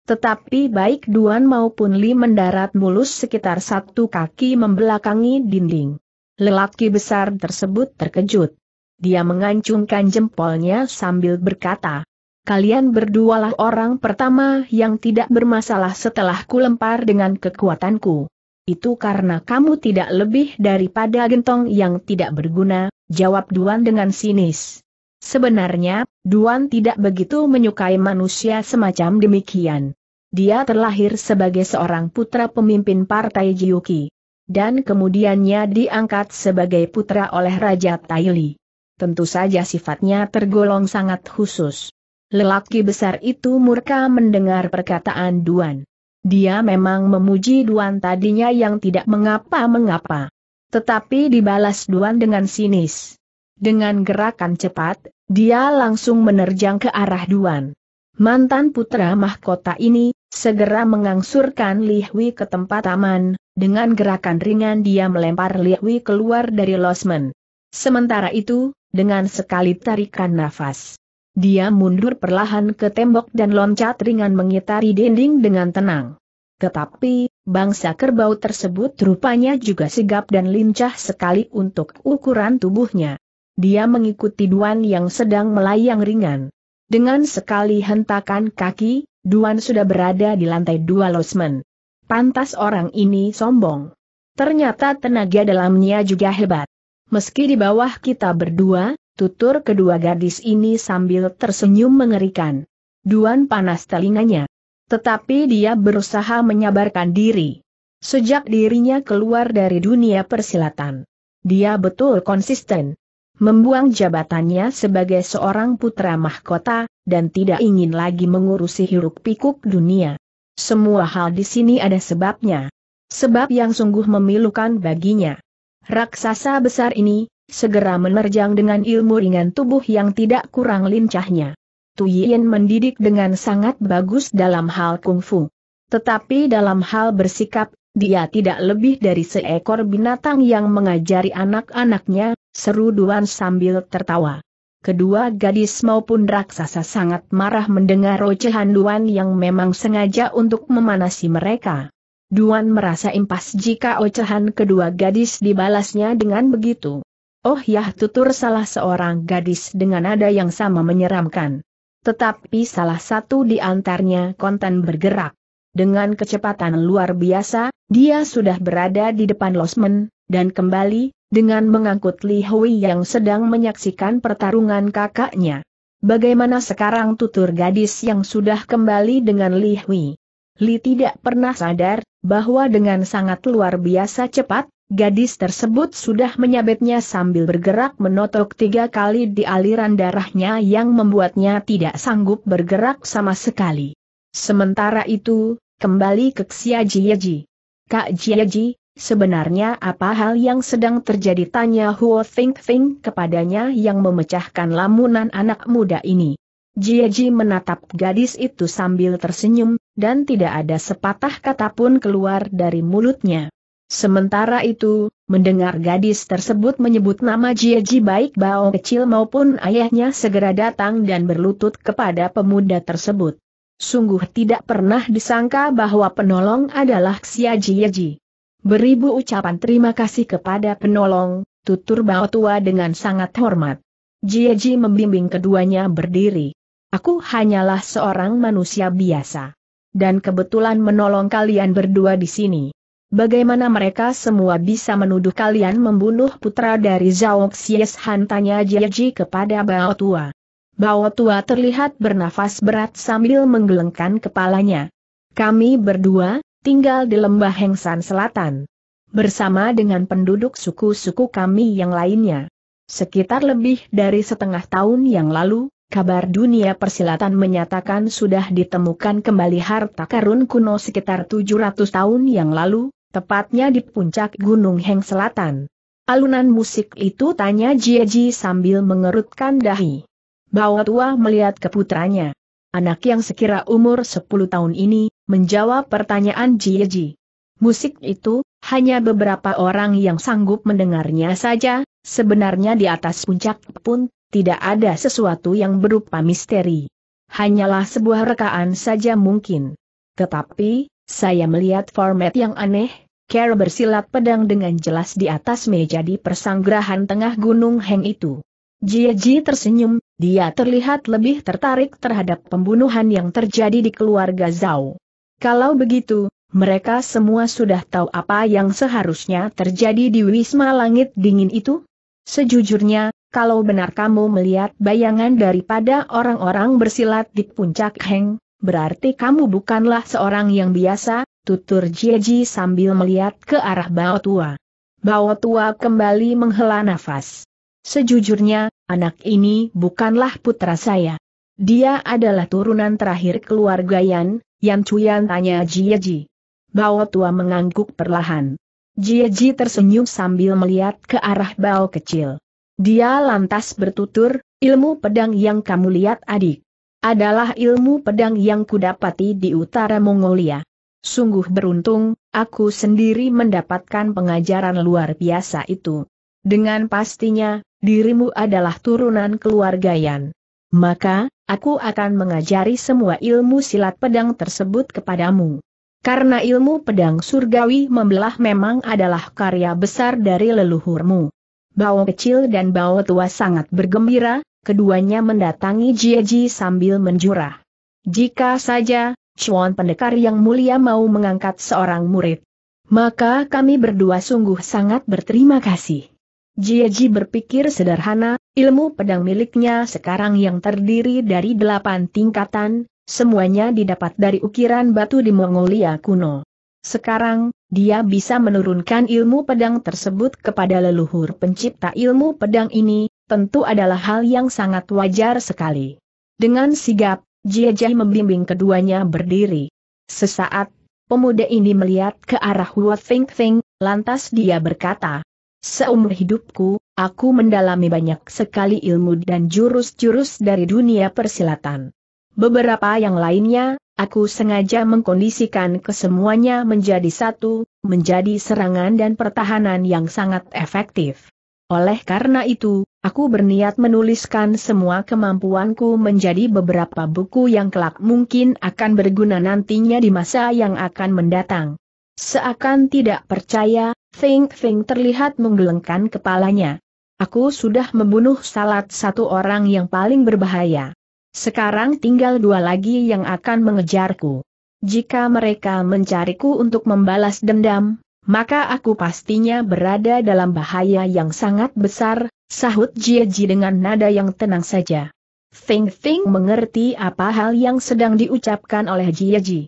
Tetapi baik Duan maupun Li mendarat mulus sekitar satu kaki membelakangi dinding. Lelaki besar tersebut terkejut. Dia mengancungkan jempolnya sambil berkata, Kalian berdualah orang pertama yang tidak bermasalah setelah kulempar dengan kekuatanku. Itu karena kamu tidak lebih daripada gentong yang tidak berguna, jawab Duan dengan sinis. Sebenarnya, Duan tidak begitu menyukai manusia semacam demikian. Dia terlahir sebagai seorang putra pemimpin partai Jiuki. Dan kemudiannya diangkat sebagai putra oleh Raja Taili. Tentu saja sifatnya tergolong sangat khusus. Lelaki besar itu murka mendengar perkataan Duan. Dia memang memuji Duan tadinya yang tidak mengapa-mengapa. Tetapi dibalas Duan dengan sinis. Dengan gerakan cepat, dia langsung menerjang ke arah Duan. Mantan putra mahkota ini, segera mengangsurkan Lihwi ke tempat aman, dengan gerakan ringan dia melempar Lihwi keluar dari losmen. Sementara itu, dengan sekali tarikan nafas, dia mundur perlahan ke tembok dan loncat ringan mengitari dinding dengan tenang. Tetapi, bangsa kerbau tersebut rupanya juga sigap dan lincah sekali untuk ukuran tubuhnya. Dia mengikuti Duan yang sedang melayang ringan. Dengan sekali hentakan kaki, Duan sudah berada di lantai dua losmen. Pantas orang ini sombong. Ternyata tenaga dalamnya juga hebat. Meski di bawah kita berdua, tutur kedua gadis ini sambil tersenyum mengerikan. Duan panas telinganya. Tetapi dia berusaha menyabarkan diri. Sejak dirinya keluar dari dunia persilatan, dia betul konsisten. Membuang jabatannya sebagai seorang putra mahkota, dan tidak ingin lagi mengurusi hiruk-pikuk dunia. Semua hal di sini ada sebabnya. Sebab yang sungguh memilukan baginya. Raksasa besar ini, segera menerjang dengan ilmu ringan tubuh yang tidak kurang lincahnya. Tuyin mendidik dengan sangat bagus dalam hal kungfu. Tetapi dalam hal bersikap, dia tidak lebih dari seekor binatang yang mengajari anak-anaknya, seru Duan sambil tertawa. Kedua gadis maupun raksasa sangat marah mendengar ocehan Duan yang memang sengaja untuk memanasi mereka. Duan merasa impas jika ocehan kedua gadis dibalasnya dengan begitu. Oh ya, tutur salah seorang gadis dengan nada yang sama menyeramkan. Tetapi salah satu di antarnya konten bergerak. Dengan kecepatan luar biasa, dia sudah berada di depan losmen, dan kembali, dengan mengangkut Li Hui yang sedang menyaksikan pertarungan kakaknya. Bagaimana sekarang tutur gadis yang sudah kembali dengan Li Hui? Li tidak pernah sadar, bahwa dengan sangat luar biasa cepat, Gadis tersebut sudah menyabetnya sambil bergerak menotok tiga kali di aliran darahnya yang membuatnya tidak sanggup bergerak sama sekali. Sementara itu, kembali ke Xia Jieji. Kak Jiaji, Sebenarnya apa hal yang sedang terjadi tanya Huo Think Think kepadanya yang memecahkan lamunan anak muda ini. Jiaji menatap gadis itu sambil tersenyum, dan tidak ada sepatah kata pun keluar dari mulutnya. Sementara itu, mendengar gadis tersebut menyebut nama Jieji baik Bao kecil maupun ayahnya segera datang dan berlutut kepada pemuda tersebut. Sungguh tidak pernah disangka bahwa penolong adalah Xia Jieji. Beribu ucapan terima kasih kepada penolong, tutur Bao Tua dengan sangat hormat. Jieji membimbing keduanya berdiri. Aku hanyalah seorang manusia biasa. Dan kebetulan menolong kalian berdua di sini. Bagaimana mereka semua bisa menuduh kalian membunuh putra dari Zhao Xieshan tanya Jieji kepada Bao Tua. Bao Tua terlihat bernafas berat sambil menggelengkan kepalanya. Kami berdua, tinggal di lembah Hengsan Selatan. Bersama dengan penduduk suku-suku kami yang lainnya. Sekitar lebih dari setengah tahun yang lalu, kabar dunia persilatan menyatakan sudah ditemukan kembali harta karun kuno sekitar 700 tahun yang lalu, tepatnya di puncak Gunung Heng Selatan. Alunan musik itu tanya Jieji sambil mengerutkan dahi. Bawa tua melihat keputranya, Anak yang sekira umur 10 tahun ini, menjawab pertanyaan Jieji. Musik itu, hanya beberapa orang yang sanggup mendengarnya saja, sebenarnya di atas puncak pun, tidak ada sesuatu yang berupa misteri. Hanyalah sebuah rekaan saja mungkin. Tetapi, saya melihat format yang aneh, Kerr bersilat pedang dengan jelas di atas meja di persanggrahan tengah Gunung Heng itu. Jieji tersenyum, dia terlihat lebih tertarik terhadap pembunuhan yang terjadi di keluarga Zhao. Kalau begitu, mereka semua sudah tahu apa yang seharusnya terjadi di Wisma Langit Dingin itu? Sejujurnya, kalau benar kamu melihat bayangan daripada orang-orang bersilat di puncak Heng, berarti kamu bukanlah seorang yang biasa, tutur Jieji sambil melihat ke arah Bao Tua. Bao Tua kembali menghela nafas. Sejujurnya, anak ini bukanlah putra saya. Dia adalah turunan terakhir keluarga Yan, Yan Cuyan tanya Jieji. Bao Tua mengangguk perlahan. Jieji tersenyum sambil melihat ke arah Bao kecil. Dia lantas bertutur, ilmu pedang yang kamu lihat adik. Adalah ilmu pedang yang kudapati di utara Mongolia. Sungguh beruntung, aku sendiri mendapatkan pengajaran luar biasa itu. Dengan pastinya, dirimu adalah turunan keluarga Yan. Maka, aku akan mengajari semua ilmu silat pedang tersebut kepadamu. Karena ilmu pedang surgawi membelah memang adalah karya besar dari leluhurmu. Bao kecil dan Bao tua sangat bergembira, keduanya mendatangi Jieji sambil menjurah. Jika saja, Chuan Pendekar yang mulia mau mengangkat seorang murid. Maka kami berdua sungguh sangat berterima kasih. Jieji berpikir sederhana, ilmu pedang miliknya sekarang yang terdiri dari delapan tingkatan, semuanya didapat dari ukiran batu di Mongolia kuno. Sekarang, dia bisa menurunkan ilmu pedang tersebut kepada leluhur pencipta ilmu pedang ini, tentu adalah hal yang sangat wajar sekali. Dengan sigap, Jiajai membimbing keduanya berdiri. Sesaat, pemuda ini melihat ke arah Hua Feng Feng, lantas dia berkata, Seumur hidupku, aku mendalami banyak sekali ilmu dan jurus-jurus dari dunia persilatan. Beberapa yang lainnya, aku sengaja mengkondisikan kesemuanya menjadi satu, menjadi serangan dan pertahanan yang sangat efektif. Oleh karena itu, aku berniat menuliskan semua kemampuanku menjadi beberapa buku yang kelak mungkin akan berguna nantinya di masa yang akan mendatang. Seakan tidak percaya, Feng Feng terlihat menggelengkan kepalanya. Aku sudah membunuh salat satu orang yang paling berbahaya. Sekarang tinggal dua lagi yang akan mengejarku. Jika mereka mencariku untuk membalas dendam, maka aku pastinya berada dalam bahaya yang sangat besar, sahut Jie Ji dengan nada yang tenang saja. Feng Feng mengerti apa hal yang sedang diucapkan oleh Jie Ji.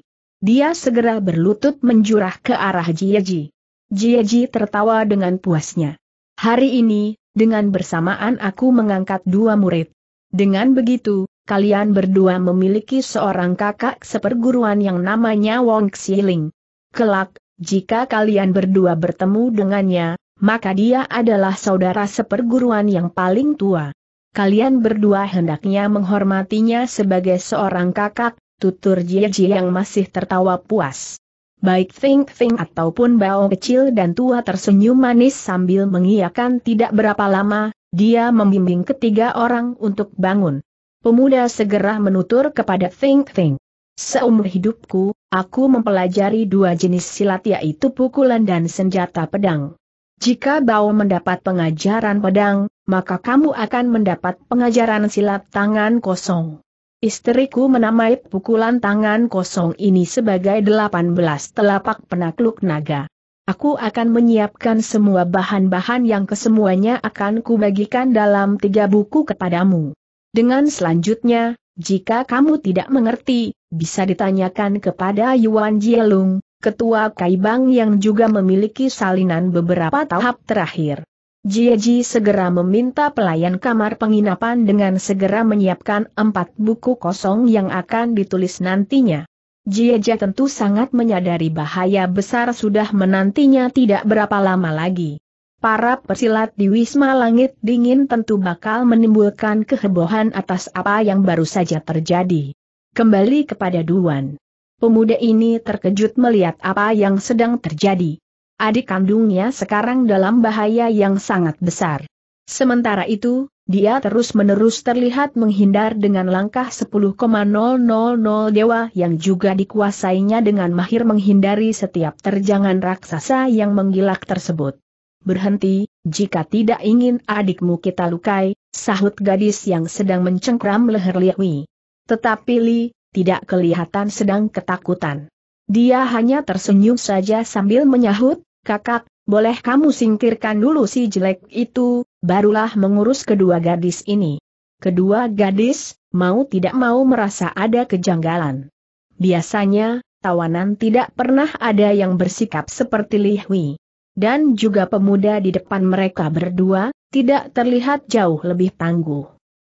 Dia segera berlutut menjurah ke arah Jie Ji. Jie Ji tertawa dengan puasnya. Hari ini, dengan bersamaan aku mengangkat dua murid. Dengan begitu, kalian berdua memiliki seorang kakak seperguruan yang namanya Wong Xiling. Kelak, jika kalian berdua bertemu dengannya, maka dia adalah saudara seperguruan yang paling tua. Kalian berdua hendaknya menghormatinya sebagai seorang kakak, tutur Jie Jie yang masih tertawa puas. Baik Think Think ataupun Bao kecil dan tua tersenyum manis sambil mengiyakan tidak berapa lama, dia membimbing ketiga orang untuk bangun. Pemuda segera menutur kepada Think Think. Seumur hidupku, Aku mempelajari dua jenis silat yaitu pukulan dan senjata pedang. Jika bau mendapat pengajaran pedang, maka kamu akan mendapat pengajaran silat tangan kosong. Istriku menamai pukulan tangan kosong ini sebagai 18 telapak penakluk naga. Aku akan menyiapkan semua bahan-bahan yang kesemuanya akan kubagikan dalam tiga buku kepadamu. Dengan selanjutnya, jika kamu tidak mengerti, bisa ditanyakan kepada Yuan Jielung, ketua Kaibang yang juga memiliki salinan beberapa tahap terakhir. Jieji segera meminta pelayan kamar penginapan dengan segera menyiapkan empat buku kosong yang akan ditulis nantinya. Jieji tentu sangat menyadari bahaya besar sudah menantinya tidak berapa lama lagi para pesilat di Wisma Langit Dingin tentu bakal menimbulkan kehebohan atas apa yang baru saja terjadi. Kembali kepada Duan. Pemuda ini terkejut melihat apa yang sedang terjadi. Adik kandungnya sekarang dalam bahaya yang sangat besar. Sementara itu, dia terus-menerus terlihat menghindar dengan langkah 10,000 dewa yang juga dikuasainya dengan mahir menghindari setiap terjangan raksasa yang menggilak tersebut. Berhenti, jika tidak ingin adikmu kita lukai, sahut gadis yang sedang mencengkram leher Liwi. Tetapi Li, tidak kelihatan sedang ketakutan. Dia hanya tersenyum saja sambil menyahut, kakak, boleh kamu singkirkan dulu si jelek itu, barulah mengurus kedua gadis ini. Kedua gadis, mau tidak mau merasa ada kejanggalan. Biasanya, tawanan tidak pernah ada yang bersikap seperti Li Hui dan juga pemuda di depan mereka berdua, tidak terlihat jauh lebih tangguh.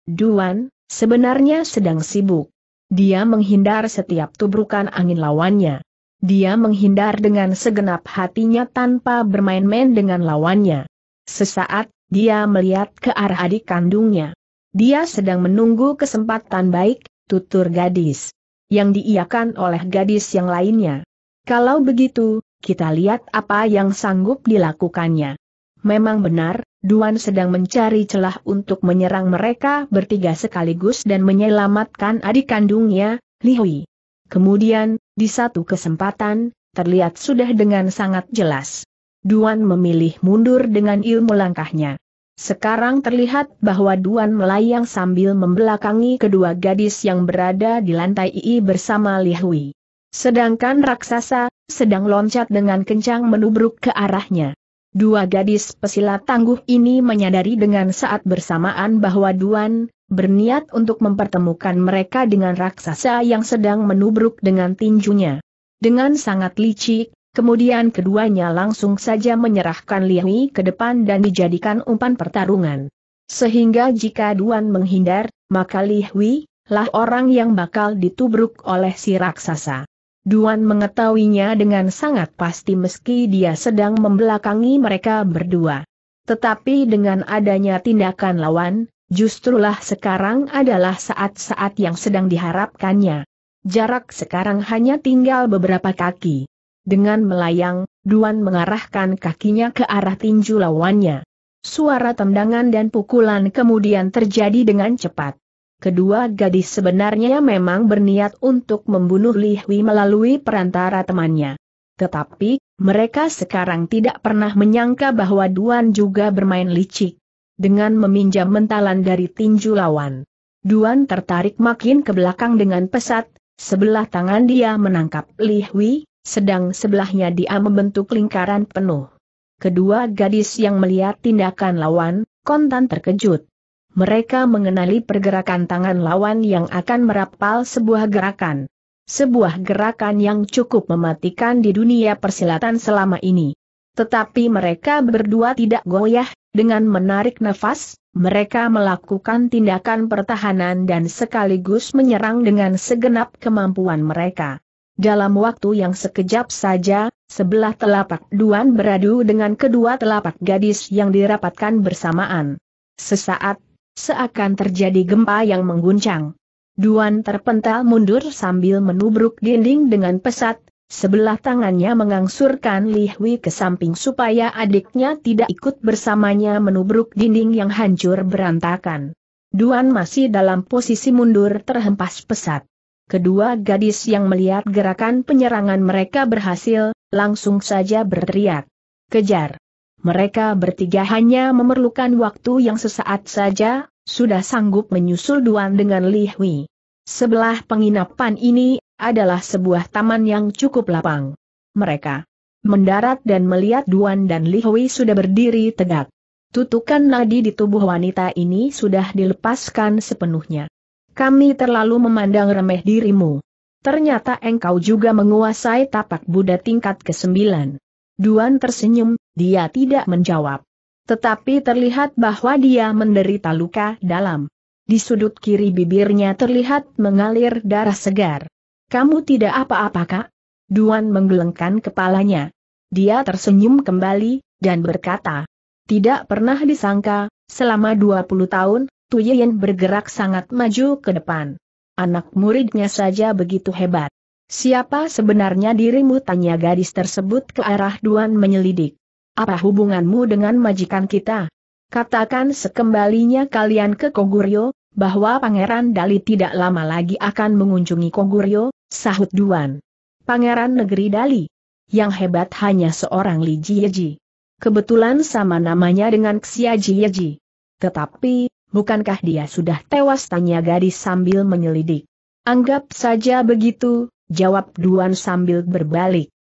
Duan, sebenarnya sedang sibuk. Dia menghindar setiap tubrukan angin lawannya. Dia menghindar dengan segenap hatinya tanpa bermain-main dengan lawannya. Sesaat, dia melihat ke arah adik kandungnya. Dia sedang menunggu kesempatan baik, tutur gadis. Yang diiakan oleh gadis yang lainnya. Kalau begitu, kita lihat apa yang sanggup dilakukannya. Memang benar, Duan sedang mencari celah untuk menyerang mereka bertiga sekaligus dan menyelamatkan adik kandungnya, Li Hui. Kemudian, di satu kesempatan, terlihat sudah dengan sangat jelas. Duan memilih mundur dengan ilmu langkahnya. Sekarang terlihat bahwa Duan melayang sambil membelakangi kedua gadis yang berada di lantai II bersama Li Hui. Sedangkan raksasa, sedang loncat dengan kencang menubruk ke arahnya. Dua gadis pesilat tangguh ini menyadari dengan saat bersamaan bahwa Duan, berniat untuk mempertemukan mereka dengan raksasa yang sedang menubruk dengan tinjunya. Dengan sangat licik, kemudian keduanya langsung saja menyerahkan Liwi ke depan dan dijadikan umpan pertarungan. Sehingga jika Duan menghindar, maka Liwi lah orang yang bakal ditubruk oleh si raksasa. Duan mengetahuinya dengan sangat pasti meski dia sedang membelakangi mereka berdua. Tetapi dengan adanya tindakan lawan, justrulah sekarang adalah saat-saat yang sedang diharapkannya. Jarak sekarang hanya tinggal beberapa kaki. Dengan melayang, Duan mengarahkan kakinya ke arah tinju lawannya. Suara tendangan dan pukulan kemudian terjadi dengan cepat kedua gadis sebenarnya memang berniat untuk membunuh Li Hui melalui perantara temannya. Tetapi, mereka sekarang tidak pernah menyangka bahwa Duan juga bermain licik. Dengan meminjam mentalan dari tinju lawan. Duan tertarik makin ke belakang dengan pesat, sebelah tangan dia menangkap Li Hui, sedang sebelahnya dia membentuk lingkaran penuh. Kedua gadis yang melihat tindakan lawan, kontan terkejut mereka mengenali pergerakan tangan lawan yang akan merapal sebuah gerakan. Sebuah gerakan yang cukup mematikan di dunia persilatan selama ini. Tetapi mereka berdua tidak goyah, dengan menarik nafas, mereka melakukan tindakan pertahanan dan sekaligus menyerang dengan segenap kemampuan mereka. Dalam waktu yang sekejap saja, sebelah telapak duan beradu dengan kedua telapak gadis yang dirapatkan bersamaan. Sesaat Seakan terjadi gempa yang mengguncang. Duan terpental mundur sambil menubruk dinding dengan pesat, sebelah tangannya mengangsurkan Li Hui ke samping supaya adiknya tidak ikut bersamanya menubruk dinding yang hancur berantakan. Duan masih dalam posisi mundur terhempas pesat. Kedua gadis yang melihat gerakan penyerangan mereka berhasil, langsung saja berteriak. Kejar! mereka bertiga hanya memerlukan waktu yang sesaat saja, sudah sanggup menyusul Duan dengan Li Hui. Sebelah penginapan ini adalah sebuah taman yang cukup lapang. Mereka mendarat dan melihat Duan dan Li Hui sudah berdiri tegak. Tutukan nadi di tubuh wanita ini sudah dilepaskan sepenuhnya. Kami terlalu memandang remeh dirimu. Ternyata engkau juga menguasai tapak Buddha tingkat ke-9. Duan tersenyum, dia tidak menjawab. Tetapi terlihat bahwa dia menderita luka dalam. Di sudut kiri bibirnya terlihat mengalir darah segar. Kamu tidak apa-apa kak? Duan menggelengkan kepalanya. Dia tersenyum kembali, dan berkata. Tidak pernah disangka, selama 20 tahun, Tuyen bergerak sangat maju ke depan. Anak muridnya saja begitu hebat. Siapa sebenarnya dirimu tanya gadis tersebut ke arah Duan menyelidik. Apa hubunganmu dengan majikan kita? Katakan sekembalinya kalian ke Koguryo, bahwa Pangeran Dali tidak lama lagi akan mengunjungi Koguryo, sahut Duan. Pangeran Negeri Dali. Yang hebat hanya seorang Li Jieji. Kebetulan sama namanya dengan Xia Jieji. Tetapi, bukankah dia sudah tewas tanya gadis sambil menyelidik. Anggap saja begitu, jawab Duan sambil berbalik.